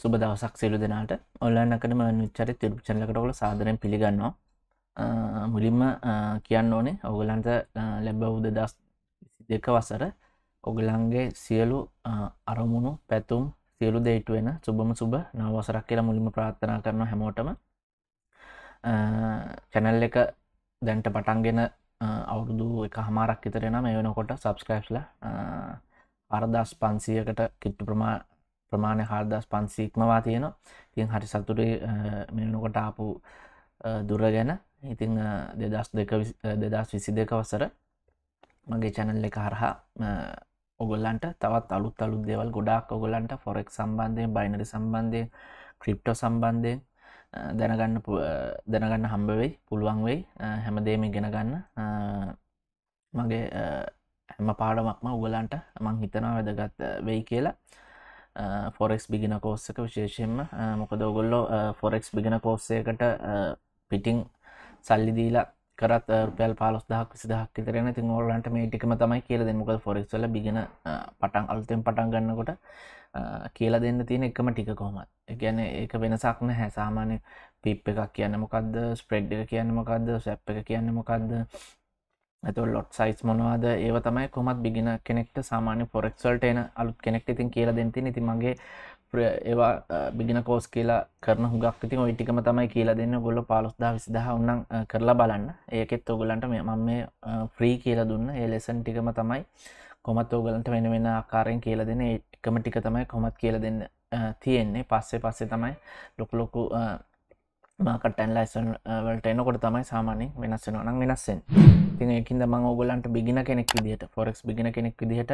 සුබ දවසක් සෙලු දෙනාට ඔල්ලන්න අකටම නිච්චර තිරුප් චලකටකොල සාදරෙන් පිළිගන්නවා මුලින්ම කියන්න ඕනේ ඔගලන්ට ලැබවුද දස් දෙක වසර ඔගලන්ගේ සියලු අරමුණු පැතුම් සියලු දේටුවෙන සුබම සුබ නවසරක් කියලා මුලිම ප්‍රාත්ථනා කරන හැමෝටම චැනල් එක දැන්ට පටන්ගෙන අවුරුදු එක හමාරක් ඉතරෙන මේ වෙනකොට සබස්ක්‍රයිස්ල අරදස් පන්සියකට කිට්ටු ප්‍රමා ප්‍රමාණය හල්දස් පන්සීක්මවා තියෙනවා තින් හරි සතුට මෙනකොට ආපු දුර ගැන ඉතිං දෙදස් දෙදස් විසි දෙක වසර මගේ චැනල් එක හරහා ඔගොල්ලන්ට තවත් අලුත් අලුත් දෙවල් ගොඩක් ඔගොලන්ට ෆොරෙක් සම්බන්ධයෙන් බයිනරි සම්බන්ධය ක්‍රිප්ටෝ සම්බන්ධයෙන් දැනගන්න දැනගන්න හම්බවෙයි පුළුවන් වෙයි හැමදේම ගෙනගන්න මගේ හැම පාඩමක්ම උගලන්ට මං හිතනවා වැදගත් වෙයි කියලා ෆොරෙක්ස් බිගෙන කෝස්සක විශේෂයෙන්ම මොකද ඔගොල්ලෝ ෆොරෙක්ස් බිගෙන කෝස්සයකට පිටිං සල්ලි දීලා කරත් රපල් පාලස් දහක් සිදහක් තරන ති ෝල්ලන්ට මේ ටිකම තමයි කියල දෙන්නක ෆොරෙක්ල බිගෙන පටන් අලුතෙන් පටන් ගන්නකොට කියලා දෙන්න තියෙන එකම ටික කොහොමත් ගැන ඒක වෙනසක්න හැසාමානය පිප් එකක් කියන්න මොකක්ද ස්ප්‍රෙඩ් එක කියන්න මොකක්ද සැප් එක කියන්න මොකක්ද ඇතු ලොට් සයිස් මොනවාද ඒව තමයි කොමත් බිගෙන කෙනෙක්ට සාමාන්‍ය පොරෙක්සල්ට එන අලුත් කෙනෙක්ට ඉතින් කියලා දෙති නති මගේ ඒවා බිගෙන කෝස් කියලා කරන හුගක් ඉතින් ඔයිටිකම තමයි කියලා දෙන්න ගොල්ල පාලොස්දා විසිදහ උන්නම් කරලා බලන්න ඒකෙත් ඔගොලන්ට මේ මම මේ ෆ්‍රී කියලා දුන්න ඒ ලෙසන් ටිකම තමයි කොමත් ඕගලන්ට වෙන වෙන ආකාරයෙන් කියල දෙන එකම ටික තමයි කොමත් කියල දෙන්න තියෙන්නේ පස්සේ පස්සේ තමයි ලොකු ලොකු මාකටන් ලයිසන් වලට එනකොට තමයි සාමානෙන් වෙනස් වෙන නම් වෙනස්සෙන් තින් එකින්ද මං ඔගොලන්ට බිගෙන කෙනෙක් විදිහට ෆොරෙක්ස් බිගෙන කෙනෙක් විදිහට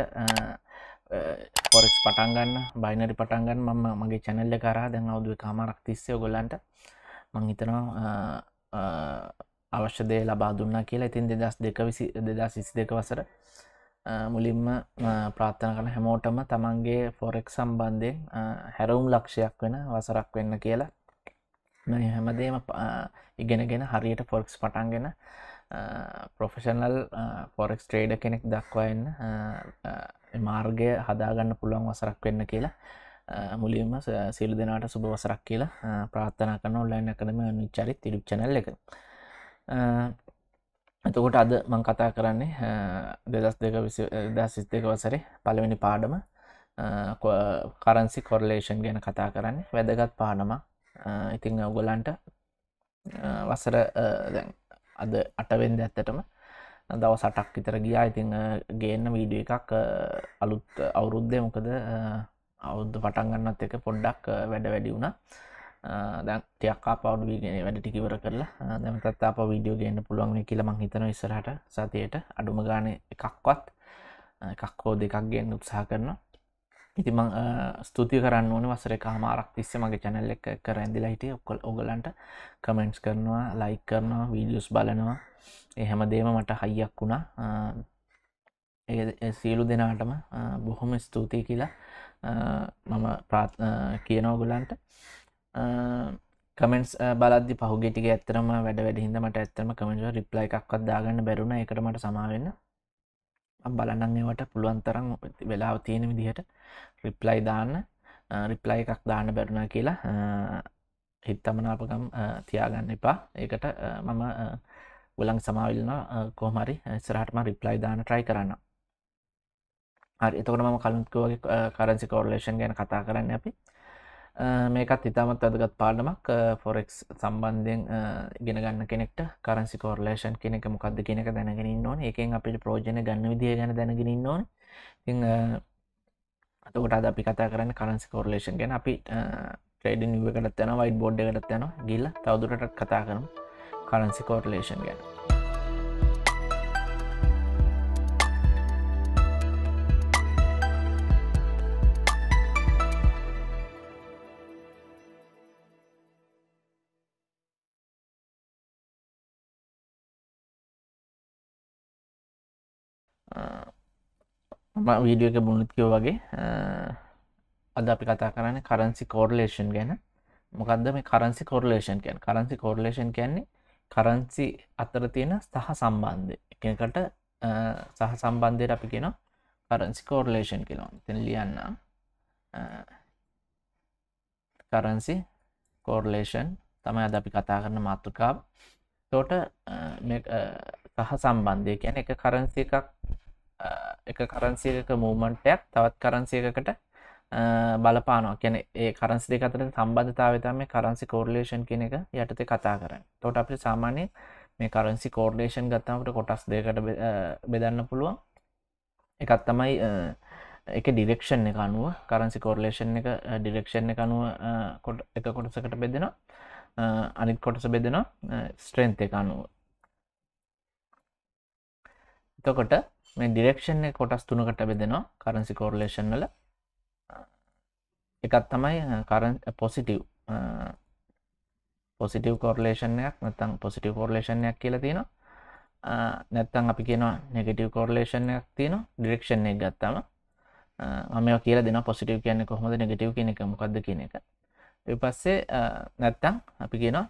ෆොරෙක්ස් පටන්ගන්න බයිනරි පටන්ගන්න මම මගේ චැනල්ල කරා දැන් අවුදුව කාමරක් තිස්සේ ගොලන්ට මං හිතනවා අවශ්‍යදය ලබා දුන්න කියලා ඉතින් දෙදස් දෙක විසි දෙදා සිසි දෙක වසර මුලින්ම ප්‍රාත්ථන කන හැමෝටම තමන්ගේ ෆොරෙක් සම්බන්ධයෙන් හැරවුම් ලක්ෂයක් වෙන වසරක් වෙන්න කියලා මේ හැමදේම ඉගෙනගෙන හරියට ෆොරක්ස් පටන්ගෙන පොෆෙෂනල් පොරෙක්ස් ට්‍රේඩ කෙනෙක් දක්වන්න මාර්ගය හදාගන්න පුළුවන් වසරක් වෙන්න කියලා මුලින්ම සිල් දෙනාට සුබ වසරක් කියලා ප්‍රාත්ථනා කන ඔල්ලයින් කරම නිච්චරිත් තිරිප් චනල් එක එතකොට අද මං කතා කරන්නේ දෙදස් දෙක දසිස් දෙක වසරේ පළවෙනි පාඩම කරන්සි කොරලේෂන් ගැන කතා කරන්නේ වැදගත් පානමක් ඉතිං ඔගොලන්ට වසර අද අටවෙන්ද ඇත්තටම දව සටක් විතර ගියා ඉතිං ගේන්න වීඩිය එකක් අලුත් අවුරුද්ධය මොකද අවුද්ධ පටන්ගන්නත් එක පොඩ්ඩක් වැඩ වැඩි වුණා දැන්ටයක් පවඩ වීගෙන වැඩ ටිකිවර කරලා දැමතත් අප වීඩියෝ ගේන්න පුළුවන් කියලමං හිතන ඉස්සරහට සතියට අඩුම ගාන එකක්වත් එකක්කෝ දෙකක් ගෙන් උත්සාහ කරනවා ඉතිම ස්තුති කරන්න ඕන වසර කාමාරක් තිස්සේ මගේ චැනල් එක කරඇදිලා හිටිය ඔක්කොල් ඔගලන්ට කමෙන්ට්ස් කරනවා ලයි කරනවා වීඩියස් බලනවා එහැම දේම මට හයියක් වුණා සියලු දෙනාටම බොහොම ස්තුතියි කියලා මම ප්‍රාත් කියනෝගුලන්ට කමෙන්ස් බලද පහුගෙටික ඇත්තරම වැඩ වැඩහිද මට ඇත්තරම කමෙන්ට රිප්ලයි එකක්වත් දාගන්න බැරුණ එකට මට සමාවෙන්න බලන්න ඒවට පුළුවන් තරම් වෙලාව තියෙන විදිහට රිප්ලයි දාන්න රිප්ලයි එකක් දාන්න බැරුණා කියලා හිත්තමනාපකම් තියාගන්න එපා ඒකට මම ගොලන් සමාවිල්න කෝමරි සරහටම රිප්ලයි දාන ට්‍රයි කරන්න හරි එතකට ම කලුත්කෝගේ කරන්සි කෝරලේෂන් ගැන කතා කරන්න අපි මේකත් ඉතාමත් වැදගත් පාඩමක් ෆොරෙක්ස් සම්බන්ධයෙන් ගෙන ගන්න කෙනෙක්ට කරන්සි කෝර්ලේෂන් කෙනෙක මොකක්ද කෙනෙක දැනගෙනින් ඕන එකෙන් අපිට ප්‍රෝජන ගන්න විදිිය ගැන දැනගෙනින් ඕන ඉ අතකොට අද අපි කතා කරන්න කරන්සි කෝර්ලේෂන් ගැන අපි ට්‍රේඩ නිුවකටත් යන වයිට බෝඩ් එකටත් යන ගිල්ල තවදුරටත් කතා කරන කරන්සි කෝර්ලේෂන් ගැන ම වීඩියෝ එක බුණුත්කෝ වගේ අද අපි කතා කරන්න කරන්සි කෝර්ලේෂන් ගැන මොකක්ද මේ කරන්සි කෝර්ලේෂන් කියන් කරන්සි කෝර්ලේෂන් කියන්නේ කරන්සි අතර තියෙන සහ සම්බන්ධය එකකට සහ සම්බන්ධයට අපි කියෙන කරන්සි කෝර්ලේෂන් කියලෝ තින ලියන්න කරන්සි කෝර්ලේෂන් තමයි අද අපි කතා කරන මාතෘකාව තෝට සහ සම්බන්ධය කියන එක කරන්සි එකක් එක කරන්සියක මූමන්ටයක් තවත් කරන්සියකට බලපානවා කියන ඒ කරන්සි දෙක අතර සම්බන්ධතාවය තමයි කරන්සි කෝරලේෂන් කියන එක යටතේ කතා කරන්නේ. එතකොට අපිට සාමාන්‍යයෙන් මේ කරන්සි කෝරලේෂන් ගත්තාම අපිට කොටස් දෙකකට බෙදන්න පුළුවන්. එකක් තමයි ඒක ඩිරෙක්ෂන් එක අනුව කරන්සි කෝරලේෂන් එක ඩිරෙක්ෂන් එක අනුව එක කොටසකට බෙදෙනවා. අනිත් කොටස බෙදෙනවා ස්ට්‍රෙන්ත් එක අනුව. එතකොට මේ ඩිරෙක්ෂන් එක කොටස් තුනකට බෙදෙනවා කරන්සි කෝරලේෂන් වල එකක් තමයි කරන් පොසිටව් පොසිටව් කෝරලේෂන් එකක් නැත්තම් පොසිටව් කෝරලේෂණයක් කියලා තියෙනවා නැත්තම් අපි කියනවා නෙගටව් කෝරලේෂන් එකක් තියෙනවා ඩිරෙක්ෂන් එක ගත්තම මම කියල දෙන පොසිටව් කියන්නේ කොහොමද නෙගටව් කියන එක මොකක්ද කියන එක පස්සේ නැත්තම් අපි කියනවා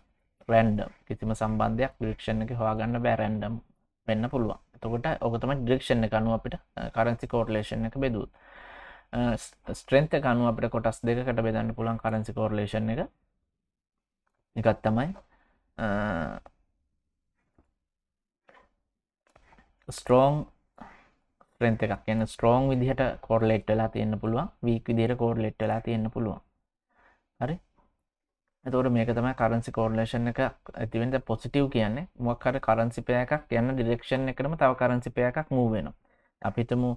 රැන්ඩම් කිසිම සම්බන්ධයක් ඩිරක්ෂණ එක හවාගන්න බෑ රැන්ඩම් වෙන්න පුළුවන් තකොට ඔකතම ඩිරක්ෂණ කනුව අපිට කරන්සි කෝටලේෂන් එක බෙදූ ස්ට්‍රෙන්ත කනුව අපට කොටස් දෙකට බෙදන්න පුළන් කරන්සි කෝරලේෂන් එක එකත් තමයි ස්ටෝන් ්‍රෙන්ත එකක් කියන්න ස්ට්‍රෝන් විදිහට කෝරලෙට්ටලා තියන්න පුළුවන් වීක් විදිහයට කෝරලෙට්ටලා තියන්න පුළුවන් හරි ඇතවට මේක තම කරන්සි කෝඩලේෂන් එක ඇතිවෙන්ට පොසිටව් කියන්නේ මොක්කර කරන්සිපයකක් යන්න ඩිරෙක්ෂන් එකටම තව කරන්සිපයකක් මූවෙන අපිතමු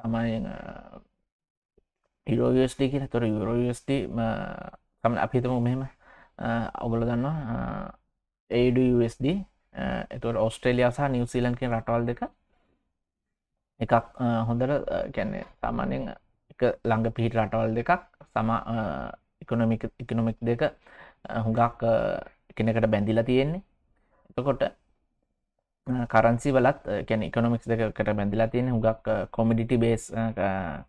තමයි ඉරෝස්ටි කිය තොර යුරෝස්ට කම අපිතම මෙම ඔගොල ගන්නවා ADUSD එතුවට ඔස්ට්‍රේලියයා සහ නිවසිීලන් කියෙන් රටවල් දෙක එකක් හොඳට කැන්නේ තමනෙන් එක ළඟ පිහිට රටවල් දෙකක් සමා එකොනොමික් එකනොමික් දෙක හුඟක් කෙනෙකට බැඳිලා තියෙන්නේ එතකොට කරන්සි වලත් කැන ඉකොනොමික්ස් දෙකට බැඳිලා තියෙන හුඟක් කොමිඩිටි බේස්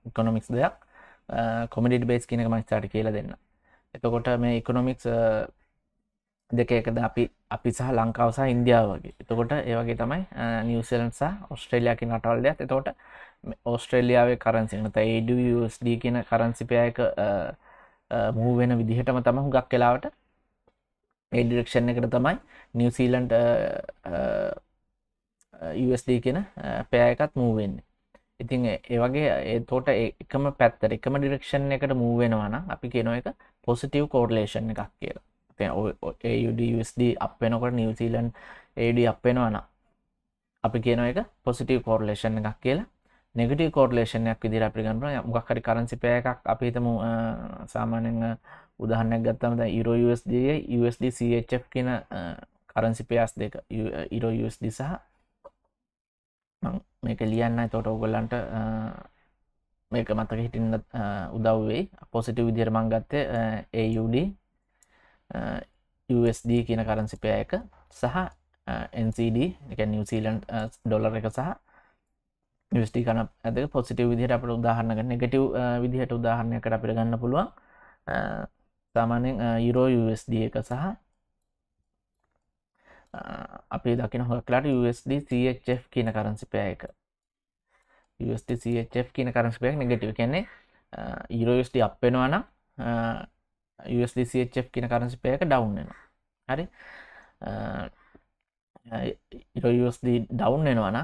ඉකොනොමික්ස් දෙයක් කොමිඩිට බේස් කියනක මංස්ථාට කියල දෙන්න එතකොට මේ ඉකොනොමික්ස් දෙක එකද අපි අපි සහ ලංකාවසා ඉන්දියාව වගේ එතකොට ඒවගේ තමයි නිවසලන්සා ඔස්ට්‍රේලයාකි නටල්ලයක් එතකොට ඔස්ට්‍රේලියාවේ කරන්සිනත ADUSD කියන කරන්සිපයක මූ වෙන විදිහටම තම හුඟක් කලාවට ඒ ඩිරක්ෂන් එකට තමයි නිවසීලන්ට USD කියෙන පෑයකත් මූවෙන්නේ ඉතින් ඒවගේ තෝට එකම පැත්තර එකම ඩිරක්ෂන් එකට මූවෙනවාන අපි කෙනො එක පොසිටව් කෝඩලේෂන් එකක් කියලා USD අප වෙනකොට නිවසීලන් AD අප වෙනවාන අපි කියන එක පොසිටව් කෝඩලේෂන් එකක් කියලා නෙගටී කෝටලේෂණයක් විදිර අපි ගන්න මොක් හරි කරන්සි පෑකක් අපි හිතම සාමානෙන් උදහන්නක් ගත්තම ඉරෝUSD USD CHF කියන කරන්සි පයස් දෙක ඉරෝUSD සහ මේක ලියන්න තොට ඔගොල්ලන්ට මේක මතක හිටින්න උදව්වෙයි පොසිටි විදිර මංගත්තේ AUD USD කියන කරන්සිපය එක සහ NCD එක නිවසීලන්් ඩොලර එක සහ නිවස්ටි කන ඇද පොසිටව විදිහට අපට උදාහරන්න නෙගටව් විදිහට උදාහරණයකට අපිට ගන්න පුළුවන් සාමානෙන් යුරෝ USD එක සහ අපි දකින හොක්ලාට USD CHF කියන කරන්සිපය එක USD CHF කියන කරන්සිපයක් නෙගටව කියන්නේ යුරෝස්ට අප්පෙනවාන USD CHF කියන කරන්සිපයක ඩව් වෙන හරි ඉරෝUSD ඩවන් වෙනවන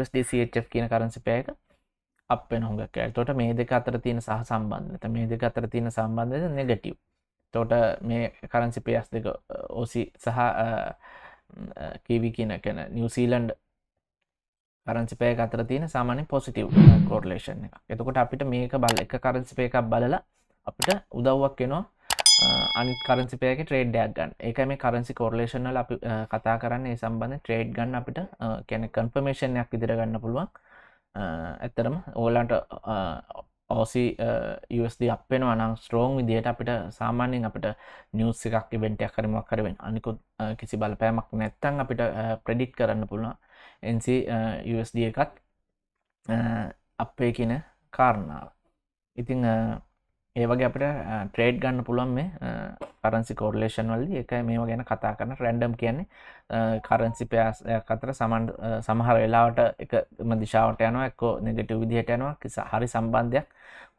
USDCHF කියන කරන්සිපයක අපේ නොගක් තොට මේ දෙක අතර තියෙන සහ සම්බන්ධත මේ දෙක අතර තියෙන සම්බන්ධය නෙගටව් තොට මේ කරන්සිපේ අස් දෙක ඕසි සහ කිවි කියන කැන නිවසීලන්ඩ් කරන්සිපය අතර තියෙන සාමාන්‍ය පොසිටව් කෝර්ලේෂන් එක එතකොට අපිට මේක බල එක කරන්සිපය එකක් බලලා අපිට උදව්වක් වෙනවා අනිත් කරන්සිපයක ට්‍රේඩ් ඩයක් ගන්න එක මේ කරන්සි කොරලේෂනල් අපි කතා කරන්න ඒ සම්බඳධ ට්‍රේඩ් ගන්න අපිට කැන කන්ෆර්මේෂණයක් ඉදිරගන්න පුළුවන් ඇත්තරම ඕලන්ට ඕසි USD අපෙන අනම් ස්ට්‍රෝන් විදියට අපිට සාමාන්‍යෙන් අපිට නිියස් එකක් ඉවෙන්ටයක් කරමක් කරවෙන් අනිකුත් කිසි බලපෑමක් නැත්තං අපිට ප්‍රඩිට් කරන්න පුළුවන් එන්සි USD එකත් අපේ කියන කාරණාව ඉතිං ඒවගේ අපිට ට්‍රේඩ් ගන්න පුළුවන් මේ කරන්සි කෝඩලේෂන් වල්දි එක මේම ගැන කතා කරන රැන්ඩම් කියන්නේ කරන්සි පයාස කතර සමන් සමහර වෙලාවට එක මදිශාවට යනවා එක්කෝ නෙගටව විදිහට යනවා කිස හරි සම්බන්ධයක්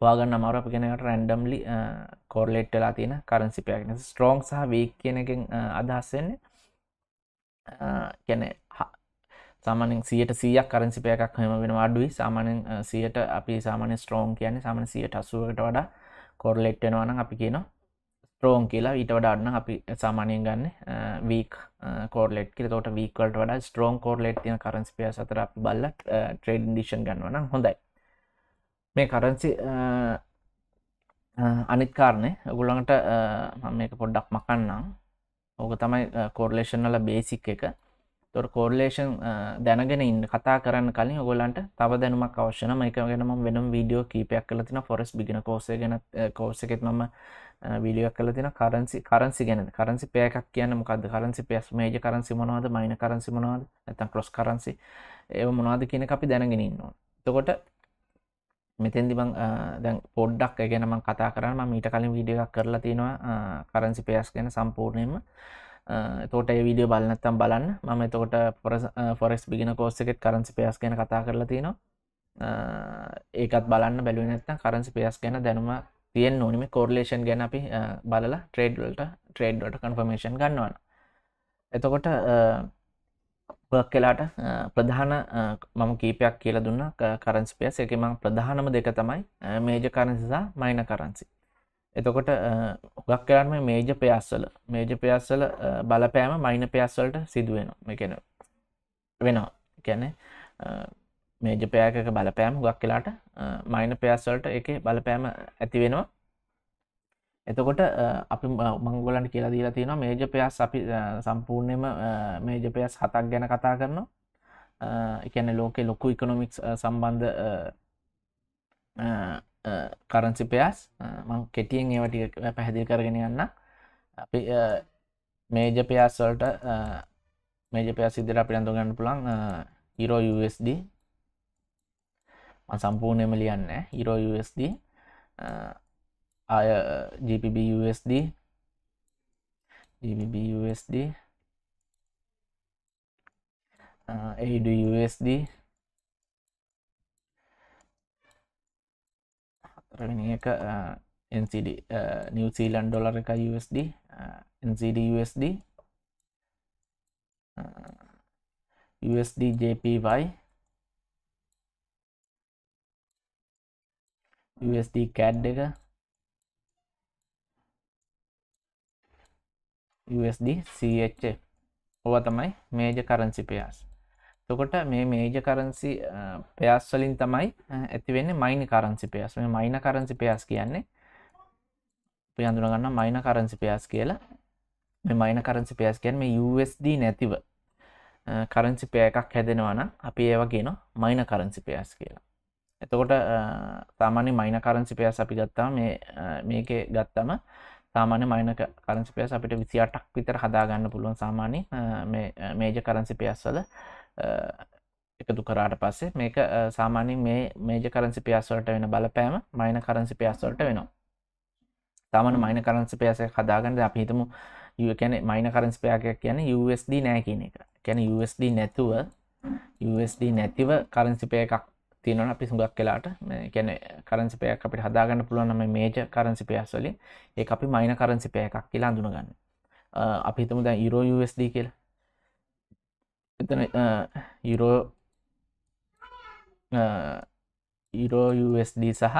වාගන්න අමර අප කෙනට රැන්ඩම්ලි කෝර්ලේට් වෙලා තියෙන කරන්සිපයක් න ස්ට්‍රෝන් සහ වීක් කියනකින් අදහස්සන්නේ කැනෙ සාමානෙන් සියට සියක් කරන්සිපයක් හෙම වෙන අඩුයි සාමානෙන් සියට අපි සාමාන්‍ය ස්ට්‍රෝන් කියන්නේ සාමන සියට අසුවකට වඩා කොරලෙට් වෙනවන අපි කියන ස්ට්‍රෝන් කියලා ඊට වඩාන්න අපි සාමානයෙන් ගන්න වීක් කෝරලෙට් කියල තොට වීකල්ට වඩ ස්ට්‍රෝන් කෝරලෙට් තින කරන්ස්පිය සතර අපි බල්ල ට්‍රේඩ් ඩිෂන් ගන්නවන හොඳයි මේ කරන්සි අනිත් කාරණය ගුලඟට මම එක පොඩ්ඩක් මකන්නම් ඕක තමයි කෝර්ලේෂන් වල බේසික් එක කෝඩලේෂන් දැනගෙන ඉන්න කතා කරන්න කලින් ඔගොලන්ට තව දැනුමක් අවශ්‍යන එක ගෙනම වෙනම් වීඩියෝ කීපයක් කල තින ෆොරස් බිගෙන කෝසේ ගෙන කෝස එකෙත් මම වීඩියක් කල තින කරන්සි කරන්සි ගැන කරන්සි පෑකක් කියන්න මොකද කරන්සි පස් මේජ කරන්සි මොනවාද මයින කරන්සි මොනවාද ඇතන් ක්‍රොස් කරන්සි ඒ මොනාද කියන අපි දැනගෙන ඉන්නවා තකොට මෙතැදි බං දැන් පොඩ්ඩක් ගැනම කතා කරන්න මීට කලින් වීඩියක් කරලා තියෙනවා කරන්සි පයස් ගැන සම්පූර්ණයම තෝට විඩිය බලනත්තම් බලන්න මම තෝට ෆොරෙක්ස් බිගෙන කෝස්ස එකෙත් කරන්සි පයස් ගැන කතා කරලා තිනවා ඒකත් බලන්න බැලු නැත්තම් කරන්සි පයස් ගැන දැනුම තියෙන් ඕනිම කෝර්ලේෂන් ගැන අපි බලලා ට්‍රේඩ්වලට ට්‍රේඩ්ඩට කන්ෆර්මේෂන් ගන්නවන එතකොට කලාට ප්‍රධාන මම කීපයක් කියලා දුන්න කරන්සිපයස් එක මං ප්‍රධානම දෙක තමයි මේජ කරන්සිසා මයින කරන්සි එතකොට හොගක් කරන්න මේජ පයස්සල මේජ පයස්සල බලපෑම මයින පයස්වලට සිදුවෙන එකන වෙනවා කැනෙ මේජ පෑකක බලපෑම ගක් කියලාට මයින පයස්වලට එක බලපෑම ඇති වෙනවා එතකොට අපි මංගොලන්ට කියලා දීලා තියෙනවා මේජ පයස් අපි සම්පූර්ණයම මේජ පයස් හතක් ගැන කතා කරනවා එකන ලෝකෙ ලොකු ඉකොනොමික්ස් සම්බන්ධ කරන්සි පෙයස් මං කෙටියෙන් ඒවටික පැහැදිල් කරගෙන යන්න අපි මේජ පෙයස්වලට මේජ පෙය සිදර අපි අඳු ගන්න පුළන් ඉරෝ USD සම්පූර්ණයම ලියන්න ඉරෝ USD අය GPB USD GBB USD AD USD එක NCD නිවසීලන් ඩොලර එක USD NCD USD USD JPY USD CAD එක USD CHF ඔව තමයි මේජ කරන්සි පයාස් තකොට මේ මේජ කරන්සි පයස් වලින් තමයි ඇතිවෙන්නේ මයින කරන්සි පයස් මේ මයින කරන්සි පයස් කියන්නේ අපි හඳුනගන්න මයින කරන්සි පයස් කියලා මේ මයින කරන්සි පයස් කියන්නේ මේ USD නැතිව කරන්සි පය එකක් හැදෙනවා නම් අපි ඒවා කියනවා මයින කරන්සි පයස් කියලා එතකොට සාමාන්‍ය මයින කරන්සි පයස් අපි ගත්තා මේ මේක ගත්තම සාමාන්‍ය මයින කරන්සි පයස් අපිට විසි අටක් විතර හදාගන්න පුළුවන් සාමාන්‍ය මේජ කරන්සි පයස් වල එකතු කරාට පස්සේ මේක සාමාන්‍යෙන් මේ මේජ කරන්සි පියස්වලට වෙන බලපෑම මයින කරන්සි පියස්වලට වෙනවා තමන මයින කරන්සි පියසය හදාගන්නද අපිහිතමු යැන මයින කරන්ස්පයාකයක් කියන USD නෑ කියන එක කැන USD නැතුව USD නැතිව කරන්සිපය එකක් තියෙනවන අපි සුඟක් කලාට කැන කරන්සිපයක් අපිට හදාගන්න පුළුවන්ම මේජ කරන්සිපයස් වලින් ඒ අපි මයින කරන්සිපය එකක් කියලා අඳුනගන්න අපිතම දැ යුරෝ USD කියලා එතන යුරෝ ඊරෝ USD සහ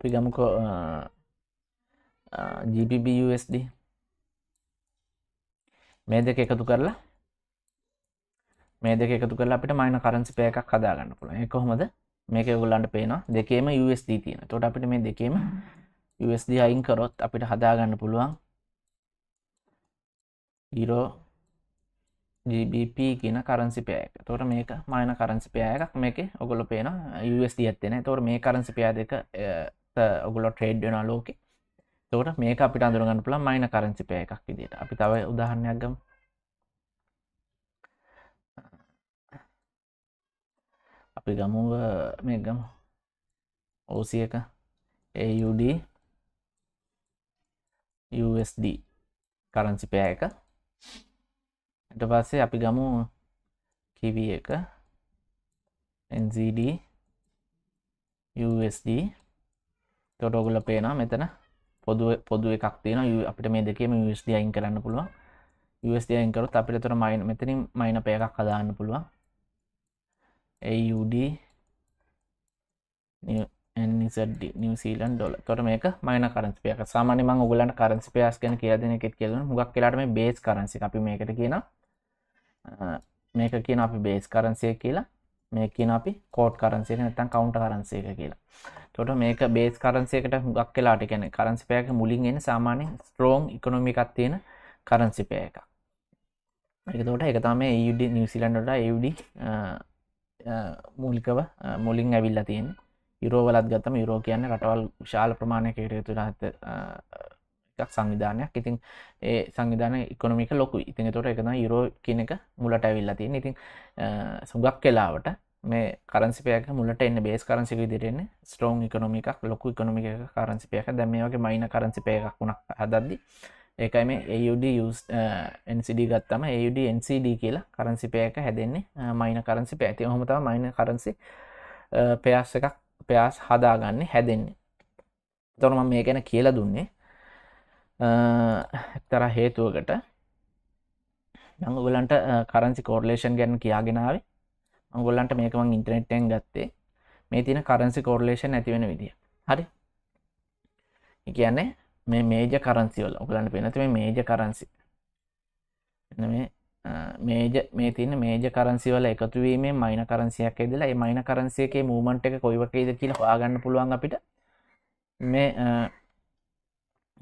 පිගමකෝ GBB USD මේ දෙක එකතු කරලා මේ දෙක එකතු කරලා අපිට මයින කරන්සි පය එකක් හදා ගන්න පුළුවන්. ඒක කොහොමද? මේක ඔයගොල්ලන්ට පේනවා දෙකේම USD තියෙනවා. එතකොට අපිට මේ දෙකේම USD අයින් කරොත් අපිට හදා ගන්න පුළුවන් ඊරෝ GBP කියන කරන්සිපයක තොට මේක මයින කරන්සිපයයක් මේක ඔගොල පේන USD ඇත්තෙන තොර මේ කරන්සිපයා දෙක ඔගුලො ට්‍රේඩ් වෙන ලෝක තොට මේක අපිට අඳුරගන්න පුළ මයින කරන්සිපය එකක් විදිට අපි තව උදාහරණයක් ගම අපි ගමුව මේ ගම ඕසිය එක AUD USD කරන්සිපය එක ඇට පස්සේ අපි ගමු කිවි එක NZD USD තොටෝගුල පේනා මෙතන පොදුව පොදුව එකක් තියෙන අපිට මේ දෙකේම USD අයින් කරන්න පුළුවන් USD අයින් කරොත් අපිට තොර මයින් මෙතනින් මයින පය එකක් හදාන්න පුළුවන් AUD NZD New Zealand dollar. එතකොට මේක මයින කරන්සි පයක්. සාමාන්‍යයෙන් මම ඔයගලන්ට කරන්සි පයස් ගැන කියලා දෙන එකෙත් කියලා දුන්නා. මුගක් වෙලාවට මේ බේස් කරන්සි එක අපි මේකට කියනවා මේක කියන අපි බේස් කරන්සිය කියලා මේ කියන අපි කෝට් කරන්සියක නැත්තම් කවුන්ටර් කරන්සි එක කියලා. එතකොට මේක බේස් කරන්සි එකට හුඟක් වෙලාට කියන්නේ කරන්සි පෙයක මුලින් එන සාමාන්‍ය ස්ට්‍රෝං ඉකොනොමි එකක් තියෙන කරන්සි පෙය එකක්. ඒක එතකොට ඒක තමයි EUD නිව්සීලන්ඩ් වලට EUD මූලිකව මුලින් ඇවිල්ලා තියෙන්නේ. යුරෝ වලත් ගත්තම යුරෝ කියන්නේ රටවල් විශාල ප්‍රමාණයක එකතු වෙලා එකක් සංවිධානයක් ඉතින් ඒ සංවිධාන ඉකොනමික ලොකු ඉතින් තොට එකන යුරෝ කියන එක මුලට ඇවිල්ලා තියෙන ඉතින් සුගක් කෙලාවට මේ කරන්සිපයක මුලට එන්න බේස් කරන්සික විදිරෙන ස්ටෝන් ඉකොනොමිකක් ලොකු ඉකොනොමික කරන්සිපයක දැම වගේ මයින කරන්සිපයකක් වුණක් හදද්දි ඒකයි මේ AUD NCD ගත්තම AUD NCD කියලා කරන්සිපයක හැදෙන්නේ මයින කරන්සිපය ඇති හොමතාව මයින කරන්සි පයාස් එකක් පයාස් හදාගන්න හැදෙන්නේ තොරම මේ ගැන කියලා දුන්නේ එක්තර හේතුවකට මං ඔගලන්ට කරන්සි කෝඩලේෂන් ගැන කියාගෙනාව අංගොල්ලන්ට මේකමං ඉන්ටනෙට්ටෙන් ගත්තේ මේ තින කරන්සි කෝඩලේෂන් ඇතිවෙන විදිිය හරි කියන්නේ මේ මේජ කරන්සිවල ඔගලන්ට පෙනති මේ මේජ කරන්සි මේ මේජ මේ තින මේජ කරන්සිවල එකතුවීමේ මයින කරන්සියක් ඇදලා මයින කරන්සියගේ මූමන්ට් එක කොයිවකේද කියලා හොයාගන්න පුළුවන් අපිට මේ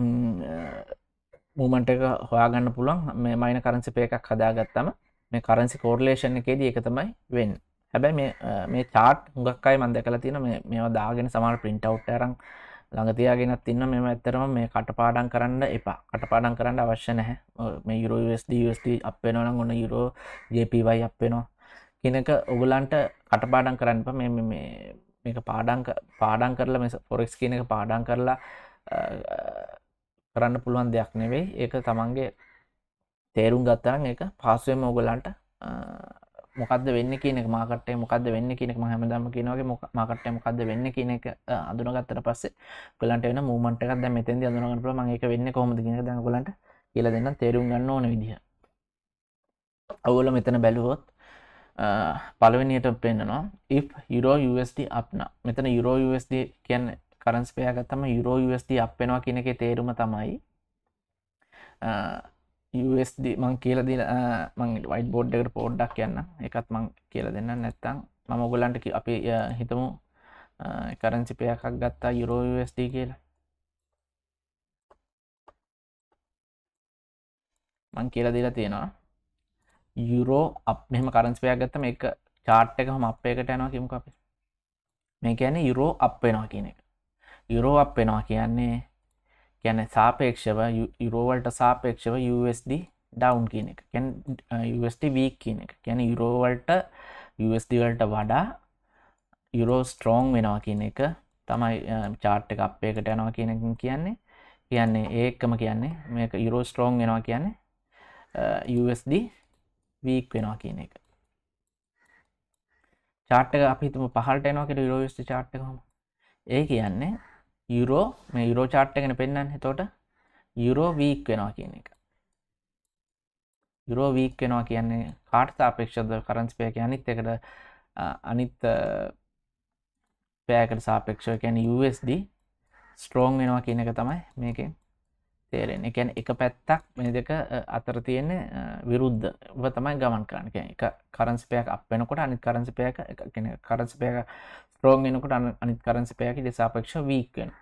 මූමන්ට එක හොයාගන්න පුළන් මේ මයින කරන්සි පේ එකක් හදාගත්තම මේ කරන්සි කෝර්ලේෂන් එකේදී එක තමයි වෙන් හැබැයි මේ චාට් හුඟක්කයි මන්ද කලා තින මේවා දාගෙන සමාල් පින්ට අවට්ටරං ළඟතියාගෙනත් ඉන්න මෙම ඇත්තරම මේ කටපාඩන් කරන්න එපා කටපාඩන් කරන්න අවශ්‍ය නැහැ මේ යුරෝස්Dස්ට අපේනවන ගොන්න යුරෝ ජපවයි අපේනවා කියනක ඔගුලන්ට කටපාඩන් කරන්න මේ පාඩන් පාඩන් කරලා මෙ ෆොරෙක්ස් කියන එක පාඩන් කරලා කරන්න පුළුවන් දෙයක් නෙවෙයි ඒක තමන්ගේ තේරුම් ගත්තරන් එක පාසුවම ඕගලන්ට මොකද වෙන්න කියනෙක් මාකටේ මොකද වෙන්න කියනෙක් හැමදම කියනවගේ මකට මොකද වෙන්න කියන එක අඳුනගත්තර පස්සේ ගලන්ට වෙන මූමට එකක්ද මෙතන් අඳුනගට මගේක වෙන්න කොමද කියන දැන් ගලන්ට කියල දෙන්න තේරුම් ගන්න ඕන විදිහ අවුල මෙතන බැලුවොත් පලවෙනියට පෙන්න්නනවා ඉ යුරෝ USD අප්න මෙතන යුරෝ USD කියන්න කරන්ස්පයගත්තම යුරෝ USD අපෙනවා කියන එක තේරුම තමයි USD මං කියල දි මං වයිට බෝඩ්ඩකට පෝඩ්ඩක් කියන්න එකත් මං කියල දෙන්න නැත්තං මම ගොලන්ට අපි හිතමු කරන්සි පයකක් ගත්තා යුරෝ USD කියලා මං කියල දිලා තියෙනවා යුරෝ අප මෙම කරන්ස්පයක් ගත්තම එක චාට් එක හම අප එකට යනවා කිමු අප මේ කියන්නේ යුරෝ අප වෙනවා කියන එක යුරෝප් වෙනවා කියන්නේ ගැන සාපේක්ෂව යුරෝවල්ට සාපේක්ෂව USD ඩවන්් කියන එක USD වීක් කියන එක ගැන යුරෝවල්ට USD වලට වඩා යුරෝ ස්ට්‍රෝං වෙනවා කියන එක තමයි චාර්ට් එක අපේ එකට යනවා කියන කියන්නේ කියන්නේ ඒකම කියන්නේ මේක යුරෝ ස්ට්‍රෝං වෙනවා කියන්නේ USD වීක් වෙනවා කියන එක චාර්ට් එක අපිතුම පහල්ට එනවා කියෙන යුරෝස්ට චාර්ට් එකම ඒ කියන්නේ යුරෝ මේ යුරෝ චාට් එකන පෙන්න්න තෝට යුරෝ වීක් වෙනවා කියන එක යුරෝ වීක් වෙනවා කියන්නේ කාටත අපේක්ෂද කරන්ස්පය අනිත් එකට අනිත් පෑකට සාපේක්ෂව කියැන USD ස්ට්‍රෝන් වෙනවා කියන එක තමයි මේකෙන් තේරෙන් එකැන් එක පැත්තක් මේ දෙක අතර තියෙන විරුද්ධව තමයි ගමන් කරන්න එක කරන්සිපයක් අප වෙනකොට අනිත් කරන්සිපයක කරන්සිපයක ස්ට්‍රෝන් වෙනකොට අනිත් කරන්සිපයක දෙසාපක්ෂ වීකෙන්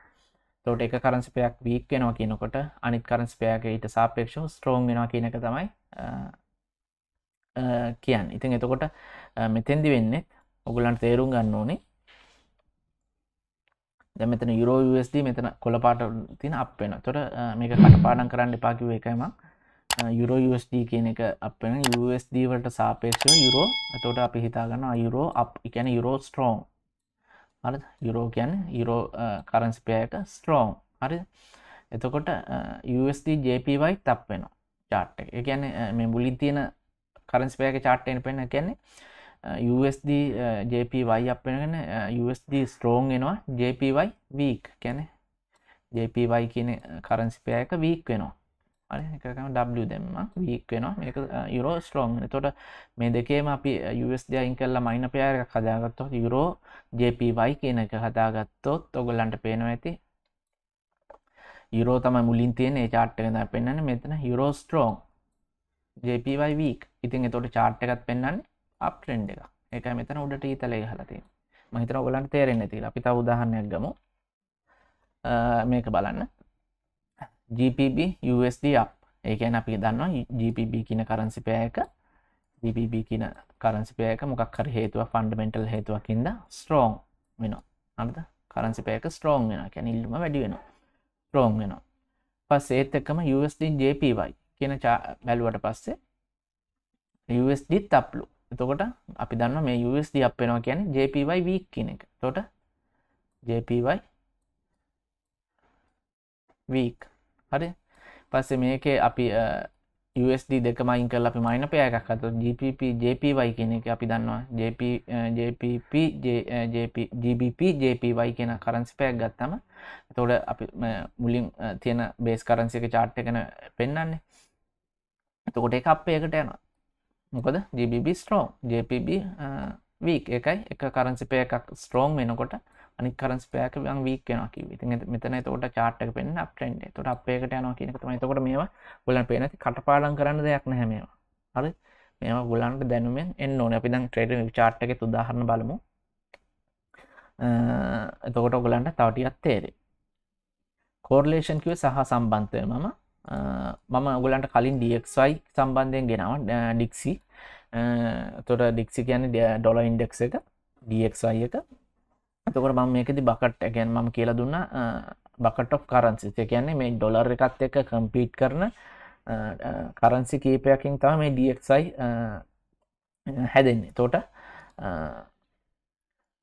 තොට එක කරන්සිපයක් වීක් වෙනවා කියනකොට අනිත් කරන්ස්පයක ඊට සාපේක්ෂෝ ස්ට්‍රෝන් වෙනවා කියනක තමයි කියන්න ඉතින් එතකොට මෙතෙන්දි වෙන්නේ ඔගුලන්ට තේරුම් ගන්න ඕනේ මෙතන යුරෝස්D මෙතන කොළපාට තින අප වෙන තොට මේක කටපාඩන් කරන්න එපාකිව එකයිම යුරෝස්D කියන එක අපෙන USD වලට සාපේක්ෂව යුරෝ ඇතෝට අපි හිතාගන්න යුරෝ අප එකැන යුරෝ ස්ට්‍රෝන් අර යුරෝ ගැන යුරෝ කරන්ස්පයක ස්ට්‍රෝන් හරි එතකොට USDJPY තප් වෙන චාට් එක ගැන මේ බුලින් තියෙන කරන්ස්පයක චාට්ටෙන් පෙන කියන්නේ USDJPY අප වෙනගෙන USD ස්ට්‍රෝන් එනවා JPY වීක් කැන JPY කියන කරන්සිපයක වීක් වෙනවා අරකන ඩ දෙම වීක් වෙන එක යුරෝ ස්ට්‍රෝන් තොට මේ දෙකේම අපි යුස්දයයින් කල්ලා මයින පයාරක් හදාගත්තොත් යුරෝ ජපවයි කියන එක හදාගත්තොත් ඔගොල්ලන්ට පේනවා ඇති යුරෝ තම මුලින් තියෙන චාට්ටකද පෙන්න්න මෙතන යුරෝ ස්ට්‍රෝන් ජපවයි වීක් ඉතින් තොට චාට් එකත් පෙන්න්න අප ට්‍රෙන්ඩ් එක එක මෙතන උඩට ඊතලේ හලතිය මහිතර ඔගලන් තේරෙන්නේ ති අපි තවදාහන්නයක් ගමු මේක බලන්න GPB USD අප ඒකැන අපි දන්නවා GPB කියන කරන්සිපයක GPB කියන කරන්සිපයක මොකක් හරි හේතුව ෆන්ඩමෙන්ටල් හේතුවකින්ද ස්ට්‍රෝන් වෙනවා අද කරන්සිපයක ස්ට්‍රෝන් වෙන කැන ඉල්ලම වැඩි වෙන ස්ට්‍රෝන් වෙනවා පස් ඒත් එක්කම USD JPY කියන බැලුවට පස්සේ USD තප්ලු එතකොට අපි දන්න මේ USD අප වෙනවා කියන JPY වීක් කියන එක තොට JPY වීක් හරි පස්සේ මේක අපි USD දෙකමයින් කල අපි මයින පය එකක් අත GPP JPY කියන එක අපි දන්නවා JP JPP GBP JPY කියන කරන්සි පයක් ගත්තම එතකොට අපි මුලින් තියෙන බේස් කරන්සි එක chart එකන පෙන්වන්නේ එතකොට ඒක අප් එකට යනවා මොකද GBP strong JPB weak එකයි එක කරන්සි පයක් strong වෙනකොට අනි කරන්ස් පෑක න් වීක් යන කිව ති මෙතන තෝට චාට්ක පෙන්න්න අපටෙන්ඩ තොට අපේකට යන කියන තම තකොට මේවා ගොලන් පේනති කටපාඩන් කරන්න දෙයක් නැහැමේවා හරි මෙම ගොලන්ට දැනුවෙන් එන්න ඕන අපිදන් ට්‍රේඩ චාට්ක තුදාහරන බලමු එතකොට ඔගලන්ට තවටියත් තේරේ කෝර්ලේෂන් කිව සහ සම්බන්ධය මම මම ඔගලන්ට කලින් ඩක්යි සම්බන්ධයෙන් ගෙනව ඩික්සි තොට ඩික්සි කියන්නේ ඩොල ඉන්ඩෙක් එක ඩක්යි එක තකොට මම මේකති බකට ගැන් මම කියලා දුන්න බකට ඔ් කරන්සිය කියන්නේ මේ ඩොලර් එකත් එක කම්පීට් කරන කරන්සි කීපයකින් තම මේ ඩක්සයි හැදෙන්නේ තෝට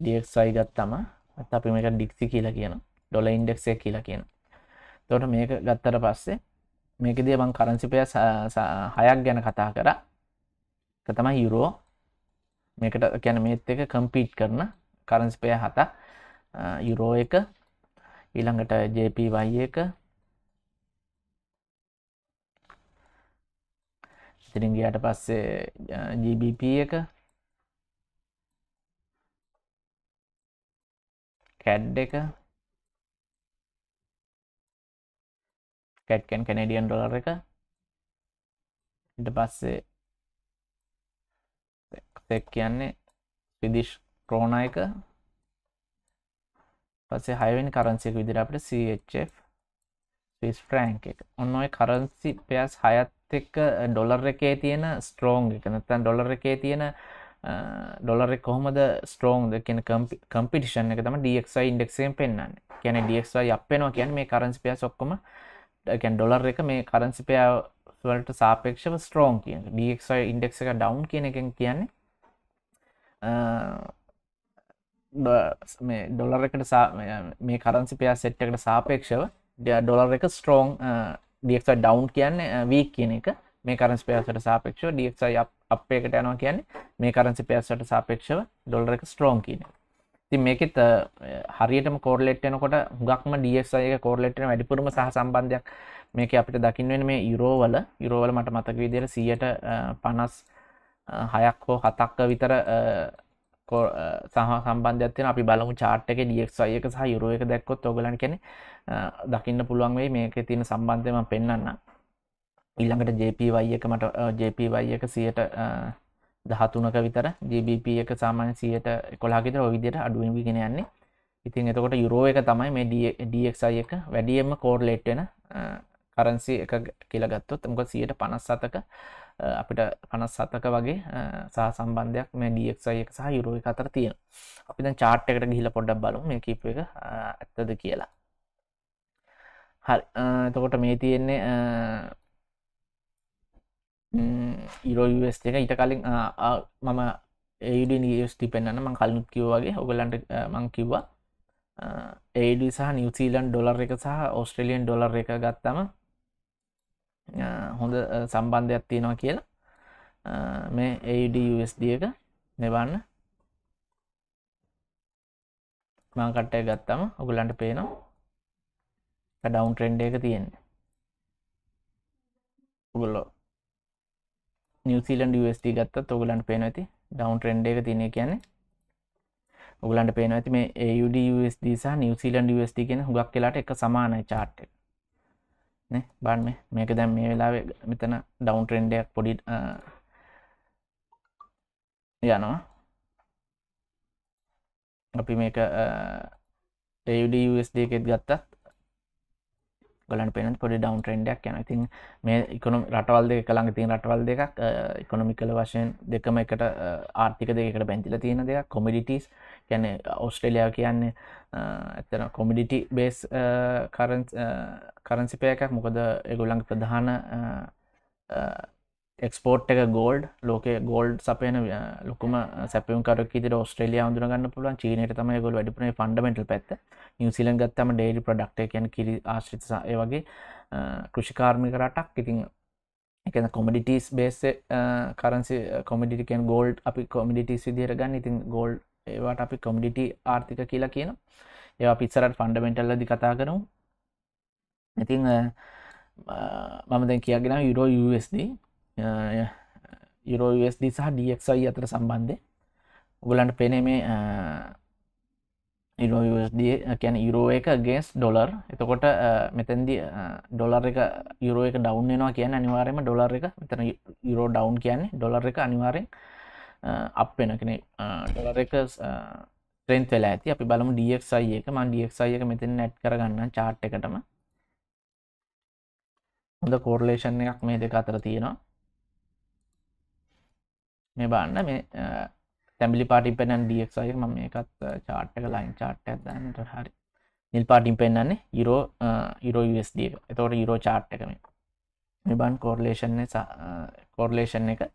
ඩක්සයි ගත්තම අපි මේක ඩික්සි කියලා කියන ඩොල ඉන්ඩෙක්සේ කියලා කියන තොට මේක ගත්තර පස්සේ මේක දේ බං කරන්සිපය හයක් ගැන කතා කර තමයි යුරෝ මේකට ගැන මේත් එක කම්පීට් කරන කරන්ස්පය හත යුරෝ එක ඊළඟට ජපවයි එක සිරිංගියට පස්සේ ජBP එක කැඩ් එක කැට්කන් කැනඩියන් ඩොලර් එක ඉට පස්සේ තෙක් කියන්නේ විදිශ් ට්‍රෝනා එක පස්සේ හයවෙන් කරන්සික විදිර අපට CHF ස්විස් ෆ්‍රෑන්ක් එක ඔන්න ඔය කරන්සි පයස් හයත් එක්ක ඩොලර් එකේ තියෙන ස්ට්‍රෝං එක නැත්තන් ඩොලර් එකේ තියෙන ඩොලර් එක කොහොමද ස්ට්‍රෝංද කියන කම්පිටිෂන් එක තම ඩක්යි ඉන්ඩෙක්සයෙන් පෙන්න්නන්නේ කියන ඩක්යි අපෙනවා කියන් මේ කරන්සි පයස් ඔක්කොම ගැන් ඩොලර් එක මේ කරන්සිපයා වලට සාපේක්ෂව ස්ට්‍රෝන් කියන ඩක්යි ඉන්ඩෙක් එක ඩවන්් කියන එකෙන් කියන්නේ මේ ඩොලර් එකට මේ කරන්සි පයා සෙට්ටකට සාපේක්ෂව ඩොලර් එක ස්ට්‍රෝන් ඩියක්ව ඩවන්් කියන්න වී කියන එක මේ කරන්ස් පයාසට සාපේක්ෂව ඩියක්යි අප එකට යනවා කියන්නේ මේ කරන්සි පයාසට සාපේක්ෂව ඩොල්ර එක ස්ට්‍රෝන් කියන ති මේකෙත් හරියටම කෝඩලෙට්නකොට හුගක්ම ඩියක්සයක කෝඩලෙට්න වැඩිපුරම සහ සම්බන්ධයක් මේක අපිට දකින්වෙන මේ යුරෝවල යුරෝවල මට මතක විදිර සියට පනස් හයක් හෝ හතක්ක විතර සහ සම්බන්ධයක්ත්වෙන අපි බලමු චාට් එක ඩියක්ස් අයක සහ යුරුව එක දැක්කොත් ඔගලන් කෙන දකින්න පුළුවන් වේ මේක තියෙන සම්බන්ධයම පෙන්න්න ඉල්ළඟට ජපවයි එක මට ජපවයි එක සියට දහතුනක විතර ජBP එක සාමාන්‍ය සියට කොලාගෙත ඔවිදියට අඩුවෙන් විගෙන යන්නේ ඉතින් එතකොට යුරෝ එක තමයි මේ ඩක්යි එක වැඩියම්ම කෝඩ්ලෙට්ටෙන කරන්සි එක කියලගත්තොත් මක සියට පනස් සතක අපිට පනස් සතක වගේ සහ සම්බන්ධයක් මේ ඩක්ය එක සහ යුරුව අතර තියෙන අපි චාට් එකට ගිහිල පොඩ්ඩක් බලු මේ කිප එක ඇත්තද කියලා හරි එතකොට මේ තියෙන්නේ ඉරෝස් එක ඊට කලින් මම ඒඩ නිියස් ටිපෙන්න්න මං කල්නුත් කිව්වාගේ ඔගලන්ට මං කිව්වා ඒඩ සහ නිවසීලන් ඩොලර් එක සහ ඔස්ට්‍රලියන් ඩොලර් එක ගත්තම හොඳ සම්බන්ධයක් තියෙනවා කියලා මේ ADUSD එක නෙබන්න මංකට්ටය ගත්තම ඔගුලන්ට පේනවා ඩවන් ට්‍රෙන්ඩ එක තියෙන්නේ උගුල්ලෝ නිවසිීලන් USD ගත්තත් ඔගුලන්ට පේන ඇති ඩවන් ට්‍රෙන්ඩ එක තියෙන කියන්නේ ඔගුලන්ට පේන ඇති මේ AUDUSD සහ නිවසිීලන් USD කියෙන හුගක් කියලාට එක සමානයි චාට්ට බාන්න මේක දැන් මේ වෙලාවේ මෙතන ඩවන්් ට්‍රෙන්ඩයක් පොඩි යනවා අපි මේක ඩ එකෙත් ගත්තත් ගලන් පෙන පොඩි ඩවන්් ට්‍රෙන්ඩයක් යන ඉතින් මේ ඉකොනොම රටවල් දෙක ළඟ තින් රටවල් දෙකක් ඉකොනොමිකල වශයෙන් දෙකම එකට ආර්ථික දෙකට පැන්තිල තියෙන දෙයක් කොමිඩිටස් ගැන ඔස්ට්‍රේලියාව කියන්නේ ඇත්තන කොමිඩිටි බේස් කරන්සිපයකක් මොකද එගොල්ලඟ ප්‍රධාන එක්ස්පෝට් එක ගෝල්ඩ් ලෝක ගෝල්ඩ් සපයන ලොකම සැපියුකර ද ස්ට්‍රේලිය අඳුරගන්න පුලන් චීනයට තම ගොල් වැඩිපුනේ ෆන්ඩමෙන්ටල් පැත්ත නිවසිලන් ගත්තම ඩේඩි ප්‍රඩක්ට කියන කිරි ආශ්‍රිතසය වගේ කෘෂිකාර්මික රටක් ඉතින් එක කොමඩිටස් බේස කරන්සි කොමිඩිටිකන් ගෝල්ඩ් අපි කොමිඩිටස් විදිර ගන්න ඉතින් ගෝල්ඩ් ඒවාට අපි කොමිඩිටි ආර්ථික කියලා කියන ඒවා පිත්සරට ෆන්ඩමෙන්ටල්ලදි කතා කරනු ඉතිං මම දැන් කියගෙන යුරෝ USD යුරෝ USD සහ ඩක්යි අතර සම්බන්ධය ඔබලන්ට පෙනේ මේ ඉරෝ USD කියැන යුරෝ එක ගේස් ඩොලර් එතකොට මෙතැන්දි ඩොලර් එක යුරෝ එක ඩවන්් වෙනවා කියන අනිවාරයම ඩොලර් එක මෙතන යුරෝ ඩවන්් කියන්නේ ඩොලර් එක අනිවාරෙන් අපෙන කෙනෙ ඩොලර් එක ට්‍රෙන්ත් වෙලා ඇති අපි බලමු ඩක්යි එක මන් ඩක්යි එක මෙතින් නැට් කරගන්න චාට් එකටම හොඳ කෝර්ලේෂන් එකක් මේ දෙක අතර තියෙනවා මේ බන්න මේ තැබිලි පාටිපෙනන් ඩක්යි ම මේකත් චාට් එක ලයින් චාට් ඇදන්නට හරි නිල් පාටිම් පෙන්න්නන්නේ ඉරෝ ඉරෝ ස්ද එක එතවට ඉරෝ චාට් එක මේ මෙබන් කෝර්ලේෂන් කෝර්ලේෂන් එක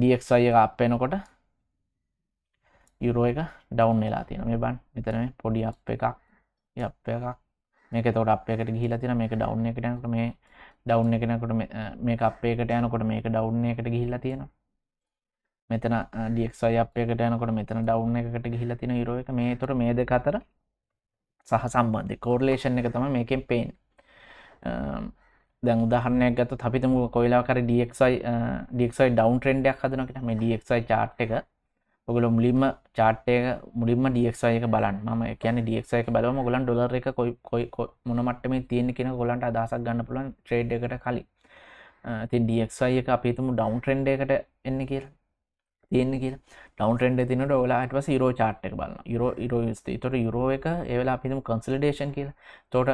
ඩක් අයක අපේනකොට යුරෝ එක ඩවන්් වෙලා තියෙන මේ බන් මෙතන මේ පොඩි අප් එකක් අප එකක් මේක තොට අපේකට ගිහිලා තින මේක ඩව් එකටනකට මේ ඩව් එකනකට මේ අපේකට යනකොට මේක ඩව් එකට ගිහිල්ලා තියෙන මෙතන ඩක් අය අපේකට යනකොට මෙතන ඩව් එකට ගිහිලා තින යුරෝ එක මේ තොට මේ දෙක අතර සහ සම්බන්ධ කෝර්ලේෂන් එක තම මේකෙන් පේෙන් දැන් උදාහරණයක් ගත අපිතම කොයිලාකර ඩක්යි ඩක්යි ඩවන් ට්‍රෙන්ඩයක් හදනකට මේ ඩක්යි චාට් එක ඔගොල මුලින්ම චාට්ටය මුලින්ම ඩක්යක බලන්න ම කියන ඩක්යක බලම ගොලන් ඩොලර එක කොයි කොයි මොනමට මේ තියෙන කෙන ගොලන්ට අදසක් ගන්න පුළන් ට්‍රේඩ් එකට කලින් තින් ඩක්යි එක අපිතුම ඩවන් ට්‍රෙන්ඩ එකට එන්න කියලා තියන්න කියලා ටවන් ටෙන්ඩ තිනට ඔලාට පස රෝ චාට් එක බලන්න යුරෝ ඉරෝ ස්තේ තොට යුරෝ එක ඒවෙලා අපිම කන්සලඩේෂන් කියලා තොට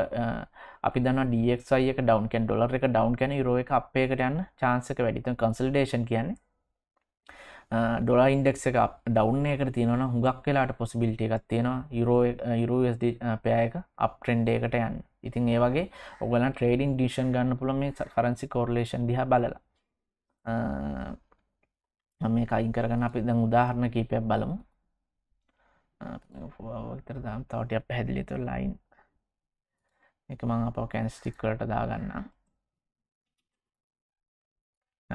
අපි දන්න ඩක්ය එක ඩවන් කැන් ඩොලර් එක ඩවන් කැන යුරෝ එක අපේකට යන්න චාන්සක වැඩිතන් කන්සල්ඩේෂන් කියන්නේ ඩොලා ඉන්ඩෙක් එක ඩවන්න එක තියෙනවන හුඟක් වෙලාට පොසිබිලිට එකක් තියෙනවා යුරෝ යුරෝස්ද පෑයක අප ට්‍රෙන්ඩේකට යන්න ඉතින් ඒ වගේ ඔගලන් ට්‍රේඩින් ඩිෂන් ගන්න පුළ මේ කරන්සි කෝර්ලේෂන් දිහ බලලා මම මේ කයින් කරගන්න අපි දැන් උදාහරණ කීපයක් බලමු තර දම් තවටයක් පැහැදිලිතු ලයින් එක මං අප කැන්ස්ටික්කට දාගන්න